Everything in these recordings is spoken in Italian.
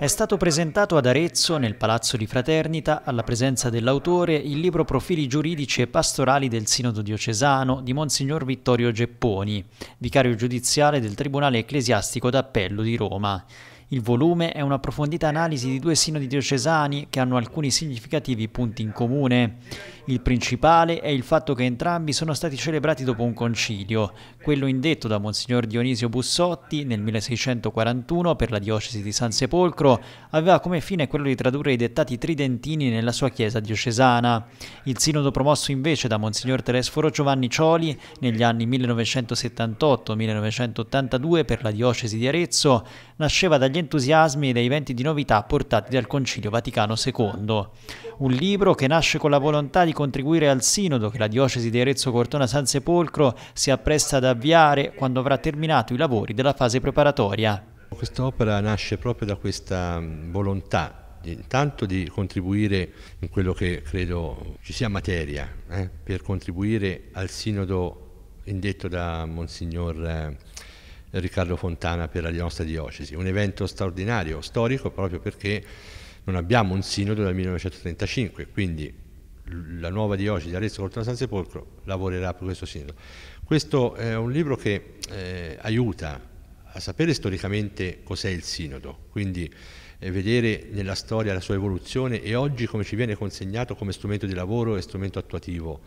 È stato presentato ad Arezzo, nel Palazzo di Fraternita, alla presenza dell'autore, il libro Profili giuridici e pastorali del Sinodo diocesano di Monsignor Vittorio Gepponi, vicario giudiziale del Tribunale ecclesiastico d'appello di Roma. Il volume è una un'approfondita analisi di due sinodi diocesani che hanno alcuni significativi punti in comune. Il principale è il fatto che entrambi sono stati celebrati dopo un concilio, quello indetto da Monsignor Dionisio Bussotti nel 1641 per la diocesi di San Sepolcro, aveva come fine quello di tradurre i dettati tridentini nella sua chiesa diocesana. Il sinodo promosso invece da Monsignor Teresforo Giovanni Cioli negli anni 1978-1982 per la diocesi di Arezzo nasceva dagli entusiasmi e dei venti di novità portati dal Concilio Vaticano II. Un libro che nasce con la volontà di contribuire al sinodo che la diocesi di Arezzo Cortona San Sepolcro si appresta ad avviare quando avrà terminato i lavori della fase preparatoria. Quest'opera nasce proprio da questa mm, volontà intanto di contribuire in quello che credo ci sia materia eh, per contribuire al sinodo indetto da Monsignor eh, Riccardo Fontana per la nostra diocesi. Un evento straordinario, storico, proprio perché non abbiamo un sinodo dal 1935, quindi la nuova diocesi di Arezzo Cortona San Sepolcro lavorerà per questo sinodo. Questo è un libro che eh, aiuta a sapere storicamente cos'è il sinodo, quindi eh, vedere nella storia la sua evoluzione e oggi come ci viene consegnato come strumento di lavoro e strumento attuativo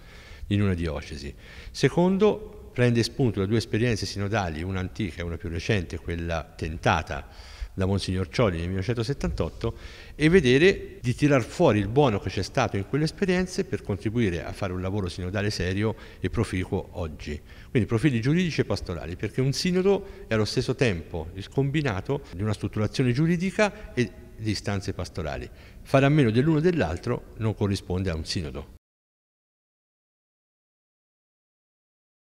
in una diocesi. Secondo, prende spunto da due esperienze sinodali, una antica e una più recente, quella tentata da Monsignor Cioli nel 1978, e vedere di tirar fuori il buono che c'è stato in quelle esperienze per contribuire a fare un lavoro sinodale serio e proficuo oggi. Quindi profili giuridici e pastorali, perché un sinodo è allo stesso tempo il combinato di una strutturazione giuridica e di istanze pastorali. Fare a meno dell'uno e dell'altro non corrisponde a un sinodo.